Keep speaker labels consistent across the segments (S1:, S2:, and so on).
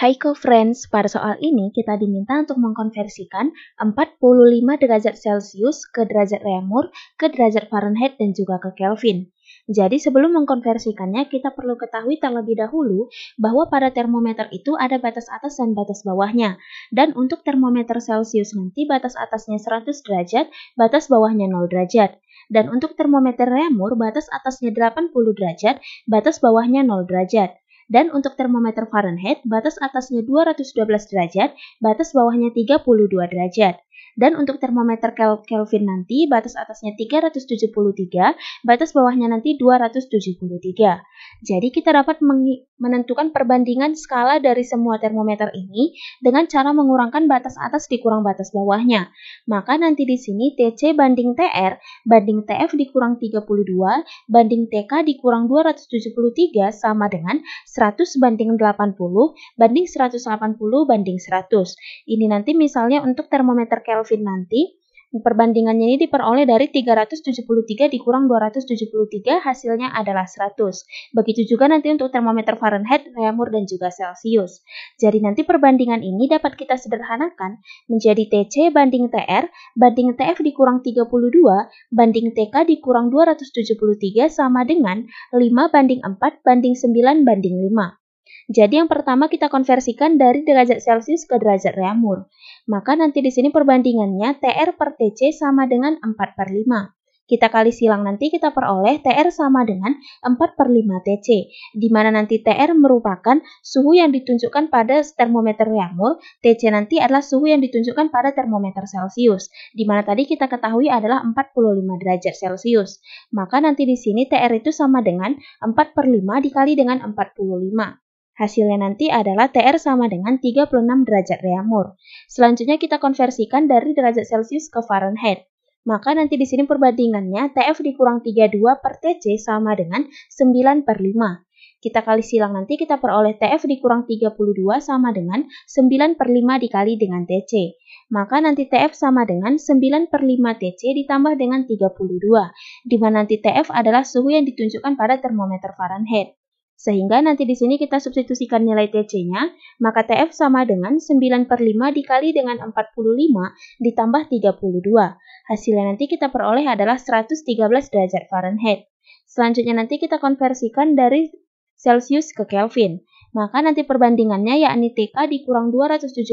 S1: Hai co friends, pada soal ini kita diminta untuk mengkonversikan 45 derajat Celcius ke derajat Reaumur, ke derajat Fahrenheit dan juga ke Kelvin. Jadi sebelum mengkonversikannya kita perlu ketahui terlebih dahulu bahwa pada termometer itu ada batas atas dan batas bawahnya. Dan untuk termometer Celcius nanti batas atasnya 100 derajat, batas bawahnya 0 derajat. Dan untuk termometer Reaumur batas atasnya 80 derajat, batas bawahnya 0 derajat. Dan untuk termometer Fahrenheit, batas atasnya 212 derajat, batas bawahnya 32 derajat. Dan untuk termometer Kelvin nanti, batas atasnya 373, batas bawahnya nanti 273. Jadi kita dapat menentukan perbandingan skala dari semua termometer ini dengan cara mengurangkan batas atas dikurang batas bawahnya. Maka nanti di sini TC banding TR, banding TF dikurang 32, banding TK dikurang 273 sama dengan 100 banding 80, banding 180 banding 100. Ini nanti misalnya untuk termometer Kelvin Kelvin nanti, perbandingannya ini diperoleh dari 373 dikurang 273 hasilnya adalah 100. Begitu juga nanti untuk termometer Fahrenheit, Reaumur dan juga Celsius. Jadi nanti perbandingan ini dapat kita sederhanakan menjadi TC banding TR banding TF dikurang 32 banding TK dikurang 273 sama dengan 5 banding 4 banding 9 banding 5. Jadi yang pertama kita konversikan dari derajat Celcius ke derajat Reaumur. Maka nanti di sini perbandingannya TR per TC sama dengan 4 per 5. Kita kali silang nanti kita peroleh TR sama dengan 4 per 5 TC, di mana nanti TR merupakan suhu yang ditunjukkan pada termometer Reaumur, TC nanti adalah suhu yang ditunjukkan pada termometer Celcius, di mana tadi kita ketahui adalah 45 derajat Celcius. Maka nanti di sini TR itu sama dengan 4 per 5 dikali dengan 45. Hasilnya nanti adalah TR sama dengan 36 derajat Reaumur. Selanjutnya kita konversikan dari derajat Celcius ke Fahrenheit. Maka nanti di sini perbandingannya TF dikurang 32 per TC sama dengan 9 per 5. Kita kali silang nanti kita peroleh TF dikurang 32 sama dengan 9 per 5 dikali dengan TC. Maka nanti TF sama dengan 9 per 5 TC ditambah dengan 32, Dimana nanti TF adalah suhu yang ditunjukkan pada termometer Fahrenheit. Sehingga nanti di sini kita substitusikan nilai TC-nya, maka TF sama dengan 9 per 5 dikali dengan 45 ditambah 32. Hasilnya nanti kita peroleh adalah 113 derajat Fahrenheit. Selanjutnya nanti kita konversikan dari Celsius ke Kelvin. Maka nanti perbandingannya yakni TK dikurang 273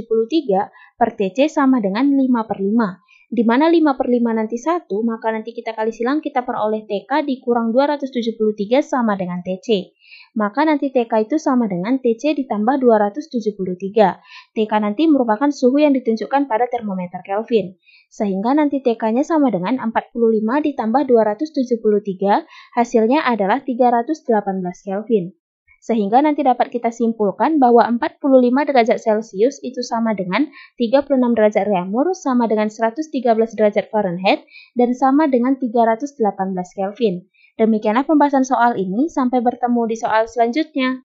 S1: per TC sama dengan 5 per 5 di mana 5 per 5 nanti 1, maka nanti kita kali silang kita peroleh TK dikurang 273 sama dengan TC. Maka nanti TK itu sama dengan TC ditambah 273. TK nanti merupakan suhu yang ditunjukkan pada termometer Kelvin. Sehingga nanti TK-nya sama dengan 45 ditambah 273, hasilnya adalah 318 Kelvin. Sehingga nanti dapat kita simpulkan bahwa 45 derajat Celcius itu sama dengan 36 derajat Reaumur, sama dengan 113 derajat Fahrenheit, dan sama dengan 318 Kelvin. Demikianlah pembahasan soal ini, sampai bertemu di soal selanjutnya.